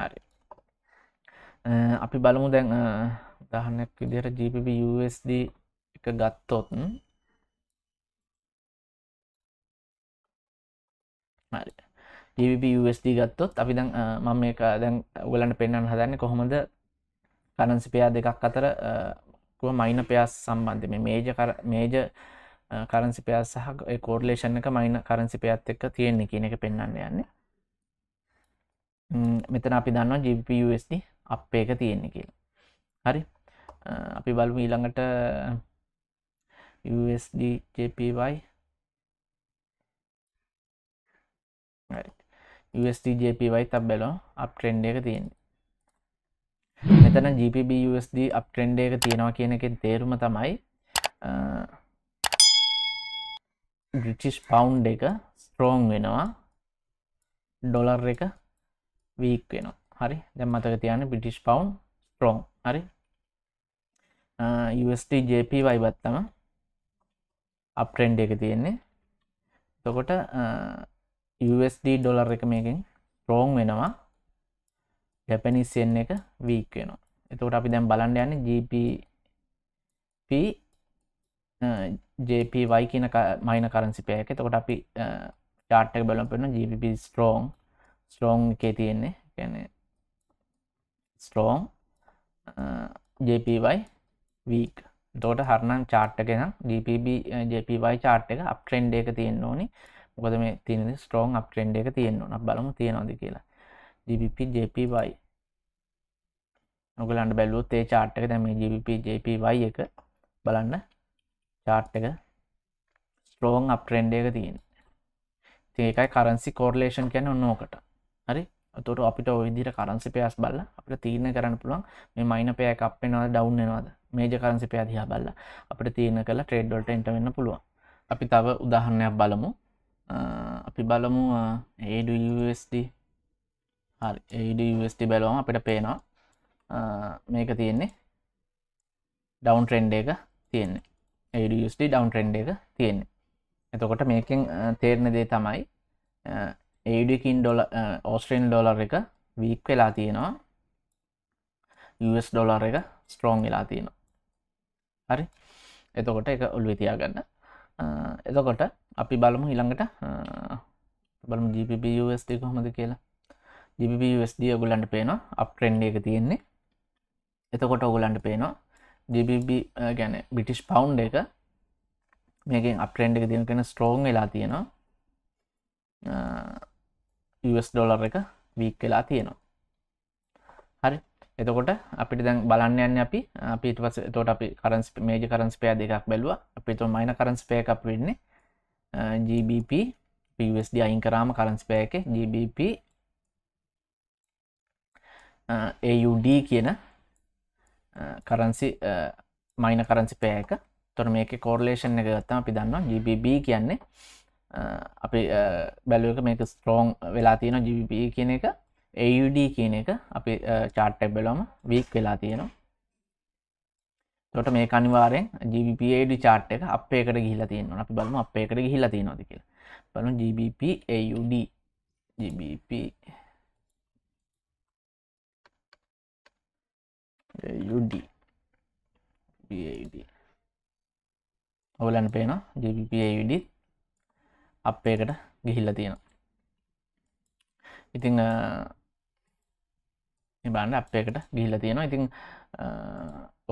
හරි අපි බලමු දැන් උදාහරණයක් විදිර ජීපබ USD එක ගත්තොත්න් හරි ජීවිබ USD ගත්තොත් අපි දැන් මම එක දැන් උගලන්ට පෙන්න්න හදන්න කොහොමද කරන්සි පයා දෙකක් අතර මයින පයාස් සම්බන්ධ මේ මේජ මේජ කරන්සි පයා සහ කෝඩලේෂන් එක මයින කරන්සි පයත් එක්ක තියෙන්නේ කියන එක පෙන්න්න යන්නේ මෙතන අපි දන්නවා ජිපUSD අප එක තියෙන්නේ කියලා හරි අපි බලමු ඊළඟට USD JPY USD JPY තබ් බැලෝ අප ට්‍රෙන්ඩ එක තියෙන්නේ මෙතන GPBUSD අප ට්‍රෙන්ඩ එක තියෙනවා කියන එකෙන් තේරුම තමයි බ්‍රිටිස් පවන්් එක ස්ට්‍රෝන් වෙනවා ඩොලර් එක වීක් වෙනවා හරි දැම් අතක තියන්න බිටිස් පවන්් ස්ට්‍රෝන් හරි USD JP වයිබත්තම අප්ට්‍රෙන්ඩ් එක තියෙන්නේ තොකොට USD ඩොලර් එක මේකින් ස්ට්‍රෝන් වෙනවා ජැපනිස්යෙන් එක වීක් වෙනවා එතකොට අපි දැම් බලන්න යන්න ජපජපY කියන මයින කරන්සිපයක තකොට අපි චාට්ක බලපෙන ජප ස්ටෝන් ස්ටෝන් එකේ තියෙන්නේ ගැන ස්ටෝන් ජපY වීක් තෝට හරණන් චාට්ටකෙන ජපY චාට් එක අප ට්‍රෙන්ඩ එක තියෙන්න්න ඕනි මොකද මේ තියෙන ස්ටෝන් අප ට්‍රෙන්ඩ එක තියෙන්න්නවන බලමු තියෙනවාද කියලා ජප ජපy නොගලන්ට බැලුවත් ඒ චාට් එක දැම ජප ජපy එක බලන්න චාට් එක ස්ටෝන් අප්ට්‍රෙන්ඩ එක තියෙන ඒකයි කරන්සි කෝර්ලේෂන් කැන ඔන්නෝකට හරි තුර අපිට ඔවිදිර කරන්සි පයස් බල්ල අපට තීරණ කරන්න පුළුවන් මේ මයින පයක අපේනවද ඩවන්නනවාද මේජ කරන්සි පය දිහා බල්ල අපට තීරණ කළ ට්‍රේඩ්ඩොල්ට එට වෙන්න පුළුවන් අපි තව උදාහරණයක් බලමු අපි බලමු ඒඩස්ඩ ඉඩස්ට බැලවම අපිට පේනවා මේක තියෙන්නේ ඩවන් ට්‍රෙන්ඩ එක තියෙන්නේ ඒඩස්ට ඩවන් ට්‍රෙන්ඩ එක තියෙන්නේ එතකොට මේකෙන් තේරණ දේ තමයි ඒඩකින් ඩොල ඕස්ට්‍රෙන් ඩොලර් එක වීක් වෙලා තියෙනවා ස් ඩොලර් එක ස්ට්‍රෝන් වෙලා තියෙනවා හරි එතකොට එක ඔල්ු විතියාගන්න එතකොට අපි බලමු හිළඟට බලමු ජිපිබස්ට කොහොමද කියලා GBBUSD ඔගුලන්ට පේනවා අප්ට්‍රෙන්ඩ එක තියෙන්නේ එතකොට ඔගුලන්ට පේනවා GBB ගැන බිටිස් පවන්් එක මේකින් අප්ට්‍රෙන්ඩ් එක තියෙන කෙන ස්ට්‍රෝන් වෙලා තියෙනවා US ඩොලර් එක වීක් වෙලා තියෙනවා හරි එතකොට අපිට දැන් බලන්න යන්න අපි අපිට පස තොට අපි කරන්ස් මේජ කරන්ස් පය දෙකක් බැලුව අපි තො මයින කරන්ස් පයක වෙන්නේ GBP පUSD අයින් කරාම කරන්ස් පය එක GBP AUD කියන කරන්සි මයින කරන්සි පෑක තොර මේක කෝර්ලේෂන් එක ගත්තම අපි දන්නවා GBB කියන්නේ අපි බැලුවක මේක ස්ට්‍රෝන් වෙලා තියෙන GBB කියන එක AUD කියන එක අපි චාට් එබලොම වීක් වෙලා තියෙනවා තොට මේ අනිවාරෙන් GBPAD චාට් එක අප එකට ගිහිලා තියෙනවා අපි බලම අප එකට ගිහිලා තියෙනවාද කියලා බලු GBP AUD GBP UD ඔවලන් පේන ජපපවිඩ අපේකට ගිහිල්ල තියෙන ඉතිං බන්න අපේකට ගිහිල තියෙනවා ඉතිං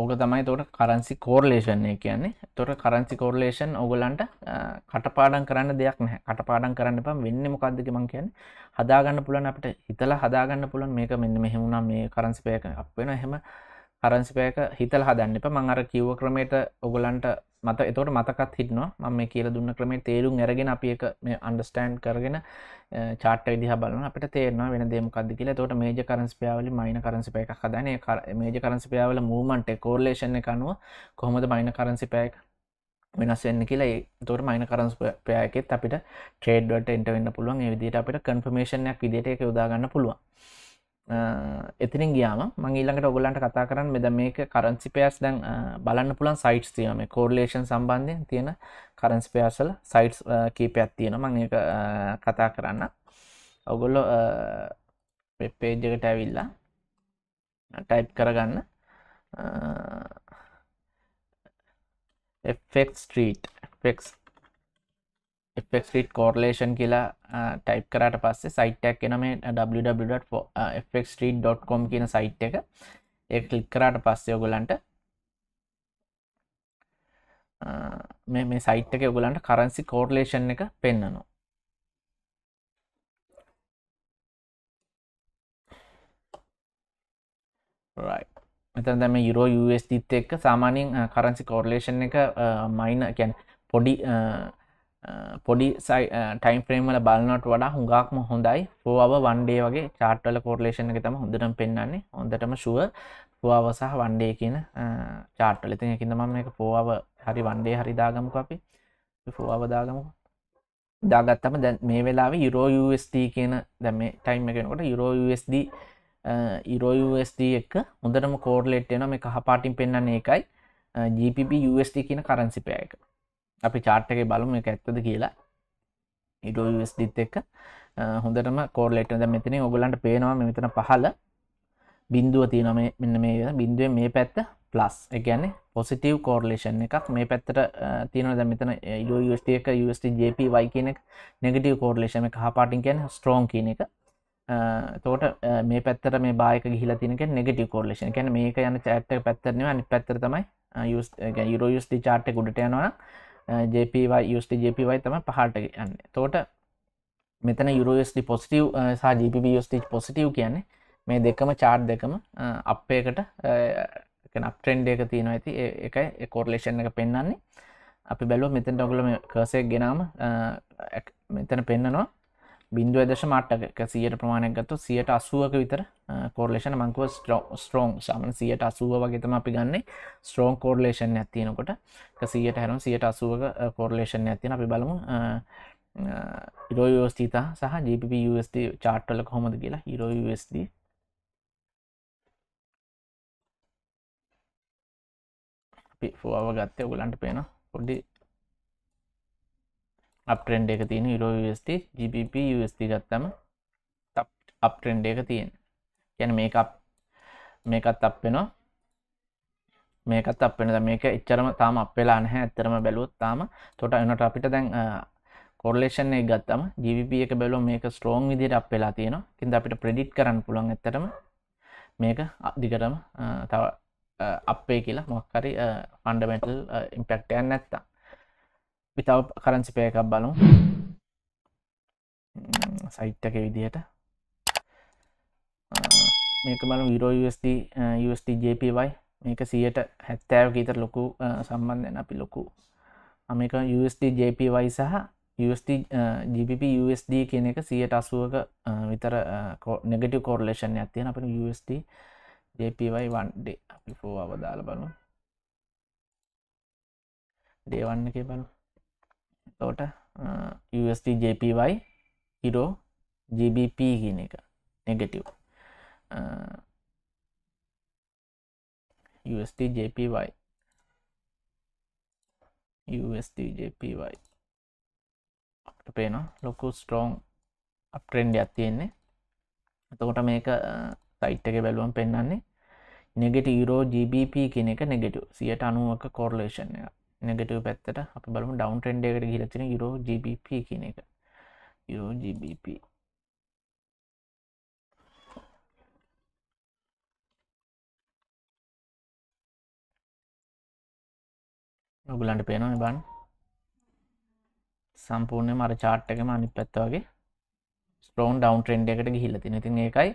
ඕක තමයි තොට කරන්සි කෝර්ලේෂණය කියන්නේ තොට කරන්සි කෝර්ලේෂන් ඔගලන්ට කටපාඩන් කරන්න දෙයක් නෑ කටපාඩන් කරන්න පම් වෙන්න මොකක්දක මං කියන්න හදාගන්න පුළන් අපට හිතලා හදාගන්න පුළන් මේක මෙන්න මෙහෙමුණා මේ කරන්සිපයක අප වෙන හෙම හරන්සිපයක හිතල් හදන්න එප මං අර කිව්ව ක්‍රමයට ඔගලන්ට මත එතට මතකත් හිටනවා ම මේ කියල දුන්න ක්‍රමේ තේරුම් ඇරගෙන අප එක මේ අන්ඩස්ටෑන්් කරගෙන චාට විදි බලන අපට තේරන වෙන දෙමකක්ද කියලා තොට මේජ කරන්ස්පයාවලි මයින කරන්සිපය එකක් හදන මේජ කරන්සිපයාවල මූමන්ට කෝර්ලේෂණ කනුව කොහොමද මයින කරන්සිපයක වෙනස්වෙන්න කියලා තොර මයින කරන්ස්පයකෙත් අපිට ට්‍රේඩ්වට එන්ටවෙන්න පුළුවන් විදිට අපිට කන්ෆර්මේෂණයක් විදිට එක යොදාගන්න පුළුවන් එතිනින් ගියාම මං ඊළඟට ඔගොලන්ට කතා කරන්න මෙද මේක කරන්සිපයස් දැන් බලන්න පුළන් සයිට්ස් තියම කෝඩලේෂන් සම්බන්ධය තියෙන කරන්ස්පයාසල සයිට්ස් කීපයක් තියෙන මං ඒක කතා කරන්න ඔගොල්ලො වෙබ්පේජ්ජකට ඇවිල්ලා ටයිප් කරගන්න එක් ස්ට්‍රීට් ෆෙක්ස් එෆෙක්සිට කෝර්ලේෂන් කියලා ටයිප් කරට පස්සේ සයිටක් එන මේ www.fxstreet.com කියන සයිට් එක ඒ කලික් කරාට පස්සේ ඔගොලන්ට මේ මේ සයිට් එක ඔගොලන්ට කරන්සි කෝර්ලේෂන් එක පෙන්න්නනවා මෙතන දැම යුරෝ USDත් එක්ක සාමානින් කරන්සි කෝර්ලේෂන් එක මයින කැන් පොඩි පොඩි ටයිම් ්‍රේම්මල බලනොට වඩා හුඟක්ම හොඳයි පෝව වන්ඩේ වගේ චාර්ටල කෝර්ලේෂන් එක තම හොඳටම පෙන්න්නන්නේ හොඳටම ශුව පවාව සහ වන්ඩේ කියන චාර්ටල ඉතින් එකඳ මම එක පෝවාව හරි වන්ඩේ හරි දාගමුක අපි පෝවාව දාගමු දාගත්තම දැන් මේ වෙලාව යුරෝUSD කියන දැම ටයිම් එකනකොට යුරෝUSD ඉරෝUSD එක හොඳටම කෝඩ්ලෙට් එන මේ කහපාටින් පෙන්න්න එකයි GPP USD කියන කරන්සිපය එක අපි චාර්ට්ගේ බලම එක ඇත්තද කියලා ඉඩෝස්දිත් එක්ක හොඳටම කෝල්ලෙට්ද මෙතන ඔගලන්ට පේනවා මෙතන පහල බින්දුව තියනම මෙන්න මේ බින්දුව මේ පැත්ත ප්ලස් එකගැන පොසිටව් කෝර්ලේෂන් එකක් මේ පැත්තට තියන ද මෙතන ඉඩෝස්ට එක ස්ට ජපවයි කියනෙක් නෙගටව කෝර්ලේෂම එක හපාටින් කියන ස්ට්‍රෝන් කියන එක තෝට මේ පැත්තර මේ බායක ගිහිලා තිනක නෙගටව කෝර්ලේෂන් කැන මේක යන චට්ට පැත්තරනවා අනි පැත්තර තමයි යුරෝයුස්ටි චාට්ට ගුඩට යනවා ජපY යුස්ට ජපY තම පහට යන්න තෝට මෙතන යුරෝස්ටි පොසිටව් සහ ජප යස්ටි පොසිටව් කියන්නේ මේ දෙකම චාර්් දෙකම අපේකට අපට්‍රෙන්ඩ එක තියෙන ඇති එකයි කෝර්ලේෂන් එක පෙන්න්නන්නේ අපි බැලෝ මෙතන් ඩොගලම කසේ ගෙනාම මෙතන පෙන්න්නනවා බින්දුව දශම අට්ටක සියට ප්‍රමාණයක් ගත්තු සියට අසුවක විතර කෝර්ලේෂන මංකුව ස්ටෝන් සමන සියට අසුව වගේතම අපි ගන්න ස්ටෝන් කෝර්ලේෂන් ඇතිනකොට සියට හැරුම් සියට අසුවක කෝර්ලේෂන් ඇතින අපි බලමු ඉරෝයෝස්ථීත සහ ජපUSD චාට්ටල කොහොමද කියලා ඉරෝUSD අපි ෆෝව ගත්තය ගුලන්ට පේන පොඩ්ඩි අපටෙන්ඩ එක තියෙන ඉරෝස්ට ජිප ගත්තම අපටෙන්ඩ එක තියෙන ගැන මේක මේකත් අපෙනවා මේකත් අපෙන මේක එච්චරම තාම අපේලා නැහැ ඇත්තරම බැලුවොත් තාම තොට එනට අපිට දැන් කොල්ලේෂන් එක ගත්තම ජීවිප එක බැලෝ මේක ස්ට්‍රෝන් විදිට අප වෙලා තියෙන කින්ද අපිට ප්‍රඩිට් කරන්න පුළන් ඇතරම මේක අධිකටම තව අපේ කියලා මොක්කරි ෆන්ඩමෙන්ටල් ඉම්පෙක්ටයන් නැත්තා විතාව කරංචිපය එකක් බලු සයිට්ටක විදිහට මේක බලු යුරෝස්ජපයි මේක සියට හැත්තෑව ගීතර ලොකු සම්බන්ධයන අපි ලොකු අමක ජපයි සහ GBP USD කියන එක සියට අසුවක විතර නෙගටව කෝර්ලේෂන් ඇතියන අප USD JPY1ඩ අපි පෝ අවදාල බලු ඩේවන්න එක බලු එතවට USD JPY හිරෝ GBP කියන එක negative USD JPY USD JPY අපට පේන ලොකු ස්ටෝන් අපටෙන්ඩ අත්තියෙන්නේ එතකොට මේක සයිට් එක බැලුවම් පෙන්න්නන්නේ නෙගෙට යුරෝ GBP කෙනෙක නෙගෙටු සියට අනුවක කොර්ලේෂන් එක නෙගටව පැත්තට අප බලම ඩවන් ටෙන්ඩේකට ගිලතින යුරෝ ජබP කියන එක යුරෝ ජබP ඔගුලන්ට පේනවා බන් සම්පූර්ණය මර චාට්ටකම අනිත් පැත්ත වගේ ස්ටෝන් ඩවන් ටෙන්ඩ එකට ගිහිල්ලතින ඉතින් ඒකයි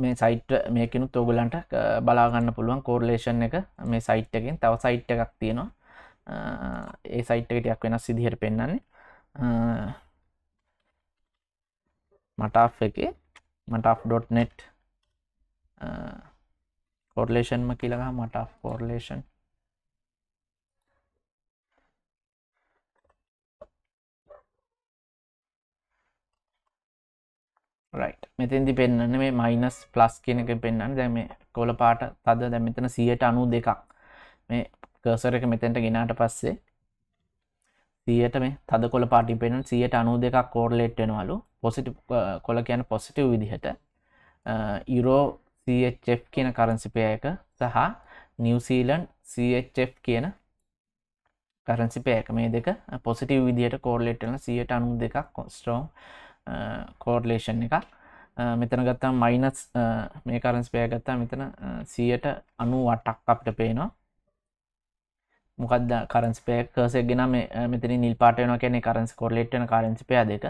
මේ සයිට් මේකනුත් ඔගලන්ට බලාගන්න පුළුවන් කෝර්ලේෂන් එක මේ සයිට් එකෙන් තව සයිට් එකක් තියෙනවා ඒ සයිට් එකටයක් වෙනස් සිදිහර පෙන්න්නන්නේ මටා එක මටක්.net කෝර්ලේෂන්ම කියලගා මටක් කෝර්ලේෂන් රයිට් මෙතන්දි පෙන්න්න මේ මයිනස් ප්ලස් කියනක පෙන්න්න දැම කොල පාට තද දැ මෙතන සියට අනු දෙකක් මේ කර්සර එක මෙතැන්ට ගෙනාට පස්සේ සියට මේ තද කොල පාටි පෙන සියට අනු දෙකක් කෝර්ලෙට් වෙනවලු පොසිටි කොල කියන පොසිටව් විදිහට ඉරෝ CHF කියන කරන්සිපයක සහ නිවසීලන්ඩ් CHF කියන කරන්සිපයක මේ දෙක පොසිටව විදිහට කෝර්ලෙට්න සියට අනු දෙකක් කොස්ටෝම් කෝඩ්ලේෂන් එක මෙතන ගත්තා මයිනස් මේ කරන්ස් පය ගත්තා මෙතන සියට අනු වටක් අපට පේනවා මොකද කරන්ස් පේ කසේ ගෙන මෙතන නිල් පාටයන කැනෙ කරන්ස් කොල්ලෙට්න කරන්ස් පය දෙක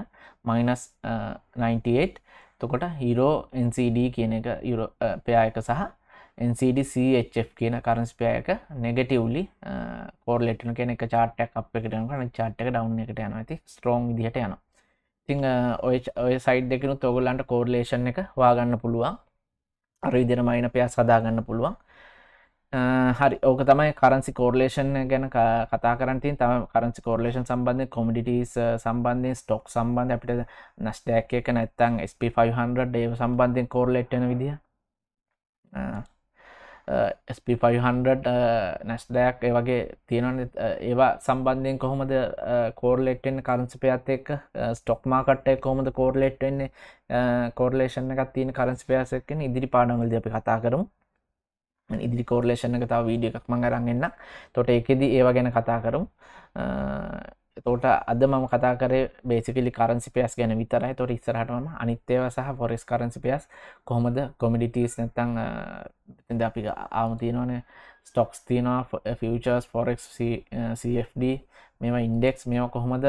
මයිනස් 98 තකොට හිරෝ NCD කියන එක යුරෝ පයායක සහ NCDCHF කියන කරන්ස්පයක නෙගටවලි කෝර්ලෙටන කෙනෙක චාට්ටක් අප එකටනකන චාට්ක ඩව් එකට යන ඇති ස්ට්‍රෝන් දිට යනවා තිං ඔය ඔය සයිඩ් එකනු තොගොල්ලන්ට කෝඩ්ලේෂන් එක වාගන්න පුළුවන් අර විදිර මයින පයක් සදාගන්න පුළුවන් හරි ඕක තමයි කරන්සි කෝඩ්ලේෂන් ගැන කතා කරන්තින් තම කරන්සි කෝඩ්ලේෂන් සම්බන්ධය කොමිඩිටස් සම්බන්ධය ස්ටොක් සම්බන්ධ අපිට නස්ටෑක් එක නැත්තං SP500 ඒ සම්බන්ධයෙන් කෝර්ලෙට්න විදිිය SP500 නැස්ඩෑක් ඒ වගේ තියෙනන ඒවා සම්බන්ධයෙන් කොහොමද කෝර්ලෙක්ටෙන් කරන්සිපයත් එක් ස්ටොක් මාකට්ටය කොහොමද කෝර්ලෙට් වෙන්නේ කෝර්ලේෂන් එකත් තියෙන කරන්සිපයාසක්කෙන් ඉදිරි පාඩමල්ද අපි කතා කරමු ඉදිරි කෝර්ලේෂණ එක තාව වීඩිය එකක් මඟ රන්ගන්න තොට එකෙදී ඒවා ගැන කතා කරම් තෝට අද මම කතා කර බේසිකලි කරන්සිපයස් ගැන විතරයි තොට ඉස්සරහටම අනිත්‍යව සහ ෆොරෙස් කරන්සිපයස් කොහොමද කොමිඩිටස් නැත්තං ද අපි ආමතියනවන ස්ටොක්ස් තියනවා ෆචර්ස් ෆොරෙක් CFD මෙම ඉන්ඩෙක්ස් මෙෝ කොහොමද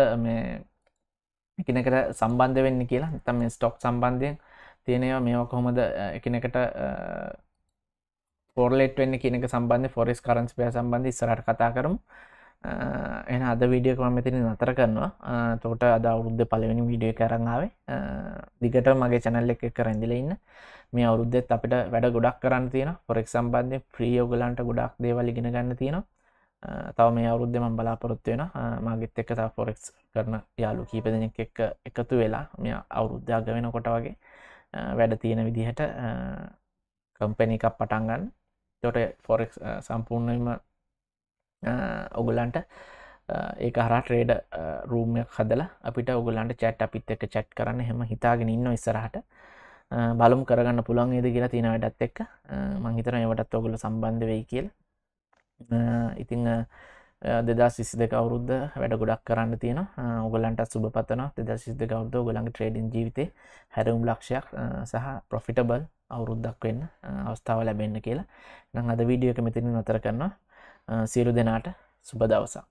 එකනකට සම්බන්ධ වෙන්න කියලා තම ස්ටොක් සම්බන්ධයෙන් තියෙනවා මේවා කොහොමද එකනකට පොරලෙට් වෙන්න කියනක සම්බන්ධ ෆොරෙස් කරන්සිපය සම්බන්ධ ඉස්සරට කතා කරමු එන අද වීඩියක ම මෙතින නතර කරනවා තෝට අද අවුද්ධ පලවෙනි වීඩිය කරන්නාවේ දිගට මගේ චැනල් එක කරැඳිල ඉන්න මේ අවුද්ධෙත් අපිට වැඩ ගොඩක් කරන්න තියෙන පොරෙක් සම්බන්ධය ප්‍රියෝගලන්ට ගොඩක් දේවල් ගෙන ගන්න තියෙනවා තව මේ අවුද්ධම බලාපොරොත්තුවෙන මගෙත් එක්ක තා පොරෙක්ස් කරන යාලු කීප දෙනෙක් එක් එකතු වෙලා මෙ අවුරුද්ධාග වෙන කොට වගේ වැඩ තියෙන විදිහට කම්පැනිකක් පටන්ගන්න තොට ෆොරෙක් සම්පූර්ණයම ඔගොලන්ට ඒක හර ට්‍රේඩ රූමයක් හදලා අපිට ඔගලන්ට චැට් අපිත් එක චැට් කරන්න හෙම හිතාගෙන ඉන්න ඉස්සරහට බලම් කරගන්න පුළන් ඒද කියලා තියෙන වැඩත් එක්ක මංහිතර ඒවටත් ඔගොල සම්බන්ධ වෙයි කියල් ඉතිං දෙදා සිසි දෙක අවුරුද්ධ වැඩ ගොඩක් කරන්න තියෙන ඔගලන්ට සුබ පතන දෙද සිද ගෞද්ද ගොලන් ට්‍රේඩින් ජීවිතේ හැරුම් ලක්ෂයක් සහ ප්‍රොෆිටබල් අවුරුද්දක් වෙන්න අවස්ථාව ලැබෙන්න්න කියලා නං අද වීඩියෝ එක මෙතිනි නොතර කරනවා සියලු දෙනාට සුබ දවසක්